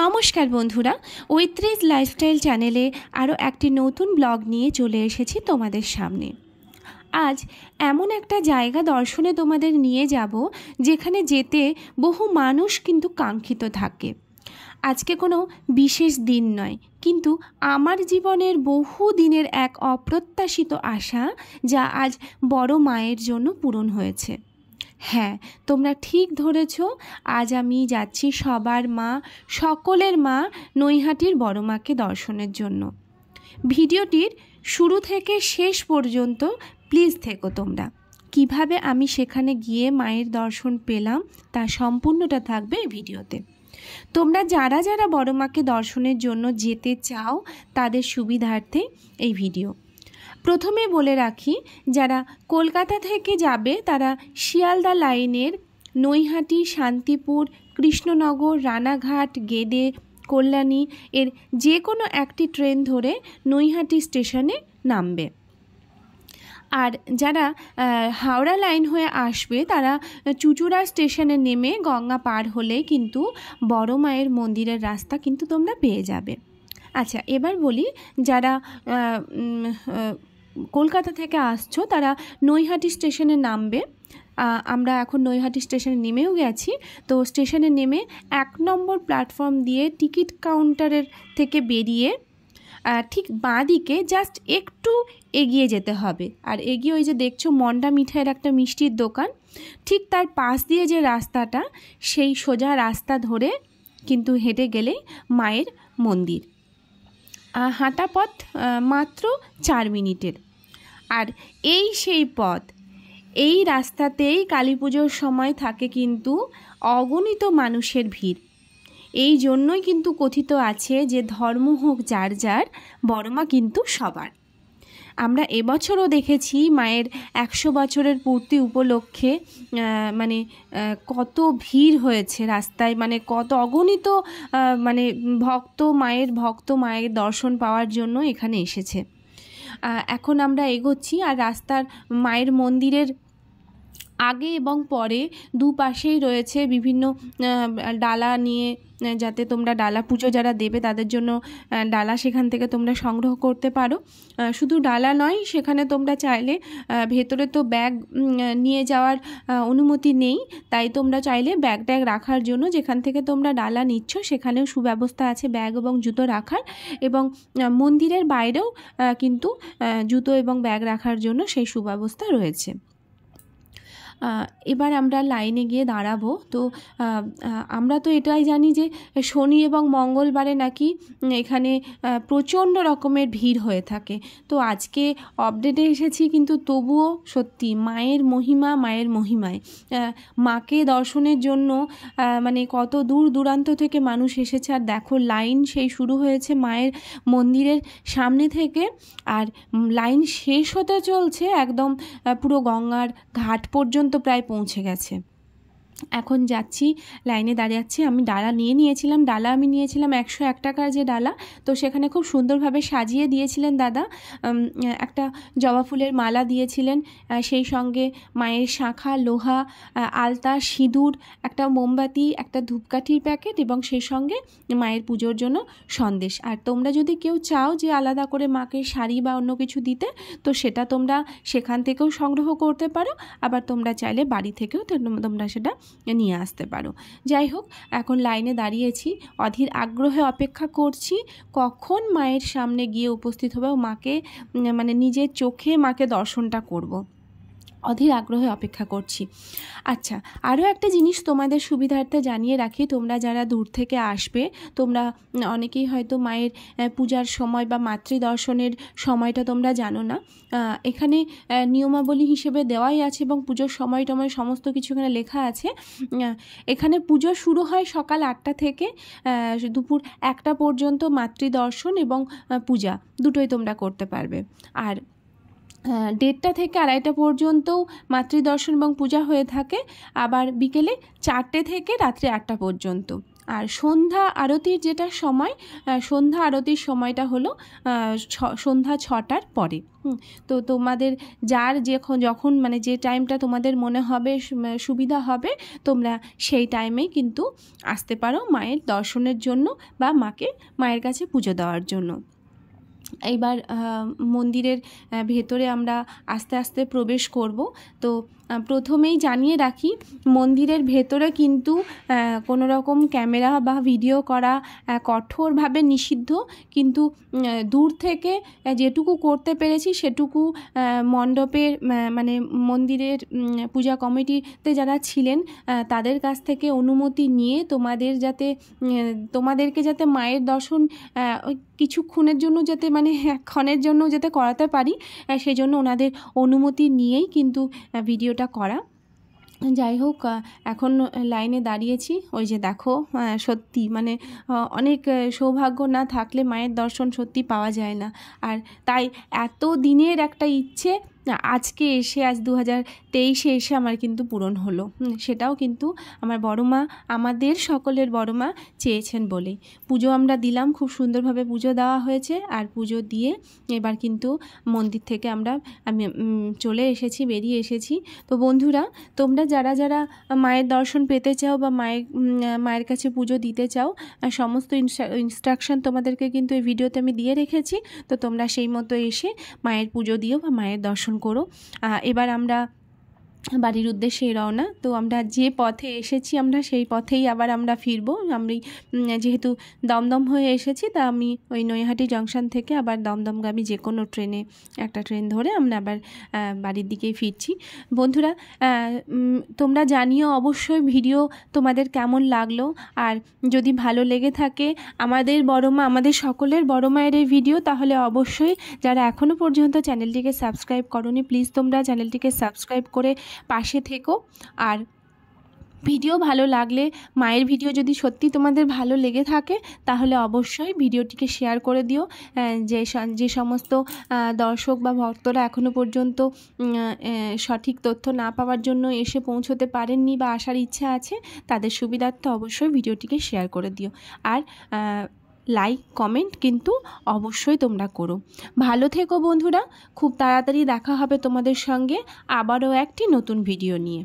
নমস্কার বন্ধুরা ঐত্রিজ লাইফস্টাইল চ্যানেলে আরও একটি নতুন ব্লগ নিয়ে চলে এসেছি তোমাদের সামনে আজ এমন একটা জায়গা দর্শনে তোমাদের নিয়ে যাব যেখানে যেতে বহু মানুষ কিন্তু কাঙ্ক্ষিত থাকে আজকে কোনো বিশেষ দিন নয় কিন্তু আমার জীবনের বহু দিনের এক অপ্রত্যাশিত আশা যা আজ বড় মায়ের জন্য পূরণ হয়েছে হ্যাঁ তোমরা ঠিক ধরেছ আজ আমি যাচ্ছি সবার মা সকলের মা নৈহাটির বড় মাকে দর্শনের জন্য ভিডিওটির শুরু থেকে শেষ পর্যন্ত প্লিজ থেকো তোমরা কিভাবে আমি সেখানে গিয়ে মায়ের দর্শন পেলাম তা সম্পূর্ণটা থাকবে এই ভিডিওতে তোমরা যারা যারা বড় মাকে দর্শনের জন্য যেতে চাও তাদের সুবিধার্থে এই ভিডিও প্রথমে বলে রাখি যারা কলকাতা থেকে যাবে তারা শিয়ালদা লাইনের নৈহাটি শান্তিপুর কৃষ্ণনগর রানাঘাট গেদে কল্যাণী এর যে কোনো একটি ট্রেন ধরে নৈহাটি স্টেশনে নামবে আর যারা হাওড়া লাইন হয়ে আসবে তারা চুচুড়া স্টেশনে নেমে গঙ্গা পার হলে কিন্তু বড় মায়ের মন্দিরের রাস্তা কিন্তু তোমরা পেয়ে যাবে আচ্ছা এবার বলি যারা কলকাতা থেকে আসছো তারা নৈহাটি স্টেশনে নামবে আমরা এখন নৈহাটি স্টেশনে নেমেও গেছি তো স্টেশনে নেমে এক নম্বর প্ল্যাটফর্ম দিয়ে টিকিট কাউন্টারের থেকে বেরিয়ে ঠিক বাঁ দিকে জাস্ট একটু এগিয়ে যেতে হবে আর এগিয়ে ওই যে দেখছো মন্ডা মিঠাইয়ের একটা মিষ্টির দোকান ঠিক তার পাশ দিয়ে যে রাস্তাটা সেই সোজা রাস্তা ধরে কিন্তু হেঁটে গেলেই মায়ের মন্দির হাঁটা পথ মাত্র চার মিনিটের আর এই সেই পথ এই রাস্তাতেই কালী পুজোর সময় থাকে কিন্তু অগণিত মানুষের ভিড় এই জন্যই কিন্তু কথিত আছে যে ধর্ম হোক যার যার বড়মা কিন্তু সবার আমরা এবছরও দেখেছি মায়ের একশো বছরের পূর্তি উপলক্ষে মানে কত ভিড় হয়েছে রাস্তায় মানে কত অগণিত মানে ভক্ত মায়ের ভক্ত মায়ের দর্শন পাওয়ার জন্য এখানে এসেছে এখন আমরা এগোচ্ছি আর রাস্তার মায়ের মন্দিরের আগে এবং পরে দুপাশেই রয়েছে বিভিন্ন ডালা নিয়ে যাতে তোমরা ডালা পুজো যারা দেবে তাদের জন্য ডালা সেখান থেকে তোমরা সংগ্রহ করতে পারো শুধু ডালা নয় সেখানে তোমরা চাইলে ভেতরে তো ব্যাগ নিয়ে যাওয়ার অনুমতি নেই তাই তোমরা চাইলে ব্যাগ ট্যাগ রাখার জন্য যেখান থেকে তোমরা ডালা নিচ্ছ সেখানেও সুব্যবস্থা আছে ব্যাগ এবং জুতো রাখার এবং মন্দিরের বাইরেও কিন্তু জুতো এবং ব্যাগ রাখার জন্য সেই সুব্যবস্থা রয়েছে এবার আমরা লাইনে গিয়ে দাঁড়াবো তো আমরা তো এটাই জানি যে শনি এবং মঙ্গলবারে নাকি এখানে প্রচণ্ড রকমের ভিড় হয়ে থাকে তো আজকে আপডেটে এসেছি কিন্তু তবুও সত্যি মায়ের মহিমা মায়ের মহিমায় মাকে দর্শনের জন্য মানে কত দূর দূরান্ত থেকে মানুষ এসেছে আর দেখো লাইন সেই শুরু হয়েছে মায়ের মন্দিরের সামনে থেকে আর লাইন শেষ হতে চলছে একদম পুরো গঙ্গার ঘাট পর্যন্ত পর্যন্ত প্রায় পৌঁছে গেছে এখন যাচ্ছি লাইনে দাঁড়িয়ে যাচ্ছি আমি ডালা নিয়ে নিয়েছিলাম ডালা আমি নিয়েছিলাম একশো এক টাকার যে ডালা তো সেখানে খুব সুন্দরভাবে সাজিয়ে দিয়েছিলেন দাদা একটা জবা ফুলের মালা দিয়েছিলেন সেই সঙ্গে মায়ের শাঁখা লোহা আলতা সিঁদুর একটা মোমবাতি একটা ধূপকাঠির প্যাকেট এবং সেই সঙ্গে মায়ের পুজোর জন্য সন্দেশ আর তোমরা যদি কেউ চাও যে আলাদা করে মাকে শাড়ি বা অন্য কিছু দিতে তো সেটা তোমরা সেখান থেকেও সংগ্রহ করতে পারো আবার তোমরা চাইলে বাড়ি থেকেও তোমরা সেটা নিয়ে আসতে পারো যাই হোক এখন লাইনে দাঁড়িয়েছি অধীর আগ্রহে অপেক্ষা করছি কখন মায়ের সামনে গিয়ে উপস্থিত হবে মাকে মানে নিজের চোখে মাকে দর্শনটা করব। অধীর আগ্রহে অপেক্ষা করছি আচ্ছা আরও একটা জিনিস তোমাদের সুবিধার্থে জানিয়ে রাখি তোমরা যারা দূর থেকে আসবে তোমরা অনেকেই হয়তো মায়ের পূজার সময় বা মাতৃদর্শনের সময়টা তোমরা জানো না এখানে নিয়মাবলী হিসেবে দেওয়াই আছে এবং পুজোর সময় টময় সমস্ত কিছু এখানে লেখা আছে এখানে পুজো শুরু হয় সকাল আটটা থেকে দুপুর একটা পর্যন্ত মাতৃদর্শন এবং পূজা দুটোই তোমরা করতে পারবে আর দেড়টা থেকে আড়াইটা পর্যন্তও মাতৃদর্শন এবং পূজা হয়ে থাকে আবার বিকেলে চারটে থেকে রাত্রি আটটা পর্যন্ত আর সন্ধ্যা আরতির যেটা সময় সন্ধ্যা আরতির সময়টা হলো সন্ধ্যা ছটার পরে তো তোমাদের যার যখন যখন মানে যে টাইমটা তোমাদের মনে হবে মানে সুবিধা হবে তোমরা সেই টাইমেই কিন্তু আসতে পারো মায়ের দর্শনের জন্য বা মাকে মায়ের কাছে পুজো দেওয়ার জন্য এইবার মন্দিরের ভেতরে আমরা আস্তে আস্তে প্রবেশ করব তো প্রথমেই জানিয়ে রাখি মন্দিরের ভেতরে কিন্তু কোনো রকম ক্যামেরা বা ভিডিও করা কঠোরভাবে নিষিদ্ধ কিন্তু দূর থেকে যেটুকু করতে পেরেছি সেটুকু মণ্ডপের মানে মন্দিরের পূজা কমিটিতে যারা ছিলেন তাদের কাছ থেকে অনুমতি নিয়ে তোমাদের যাতে তোমাদেরকে যাতে মায়ের দর্শন কিছুক্ষণের জন্য যাতে মানে মানে এক্ষণের জন্য যাতে করাতে পারি সেই জন্য ওনাদের অনুমতি নিয়েই কিন্তু ভিডিওটা করা যাই হোক এখন লাইনে দাঁড়িয়েছি ওই যে দেখো সত্যি মানে অনেক সৌভাগ্য না থাকলে মায়ের দর্শন সত্যি পাওয়া যায় না আর তাই এত দিনের একটা ইচ্ছে আজকে এসে আজ দু হাজার তেইশে এসে আমার কিন্তু পূরণ হলো সেটাও কিন্তু আমার বড় মা আমাদের সকলের বড় মা চেয়েছেন বলেই পুজো আমরা দিলাম খুব সুন্দরভাবে পুজো দেওয়া হয়েছে আর পুজো দিয়ে এবার কিন্তু মন্দির থেকে আমরা আমি চলে এসেছি বেরিয়ে এসেছি তো বন্ধুরা তোমরা যারা যারা মায়ের দর্শন পেতে চাও বা মায়ের মায়ের কাছে পুজো দিতে চাও সমস্ত ইনস্ট্রাকশন তোমাদেরকে কিন্তু এই ভিডিওতে আমি দিয়ে রেখেছি তো তোমরা সেই মতো এসে মায়ের পুজো দিও বা মায়ের দর্শন করো এবার আমরা বাড়ির উদ্দেশ্যে রওনা তো আমরা যে পথে এসেছি আমরা সেই পথেই আবার আমরা ফিরব আমি যেহেতু দমদম হয়ে এসেছি তা আমি ওই নৈহাটি জংশন থেকে আবার দমদমগামী যে কোনো ট্রেনে একটা ট্রেন ধরে আমরা আবার বাড়ির দিকেই ফিরছি বন্ধুরা তোমরা জানিও অবশ্যই ভিডিও তোমাদের কেমন লাগলো আর যদি ভালো লেগে থাকে আমাদের মা আমাদের সকলের বড় মায়ের এই ভিডিও তাহলে অবশ্যই যারা এখনও পর্যন্ত চ্যানেলটিকে সাবস্ক্রাইব করনি প্লিজ তোমরা চ্যানেলটিকে সাবস্ক্রাইব করে পাশে থেকো আর ভিডিও ভালো লাগলে মায়ের ভিডিও যদি সত্যি তোমাদের ভালো লেগে থাকে তাহলে অবশ্যই ভিডিওটিকে শেয়ার করে দিও যে যে সমস্ত দর্শক বা ভক্তরা এখনও পর্যন্ত সঠিক তথ্য না পাওয়ার জন্য এসে পৌঁছতে পারেননি বা আসার ইচ্ছা আছে তাদের সুবিধার্থে অবশ্যই ভিডিওটিকে শেয়ার করে দিও আর লাইক কমেন্ট কিন্তু অবশ্যই তোমরা করো ভালো থেকো বন্ধুরা খুব তাড়াতাড়ি দেখা হবে তোমাদের সঙ্গে আবারও একটি নতুন ভিডিও নিয়ে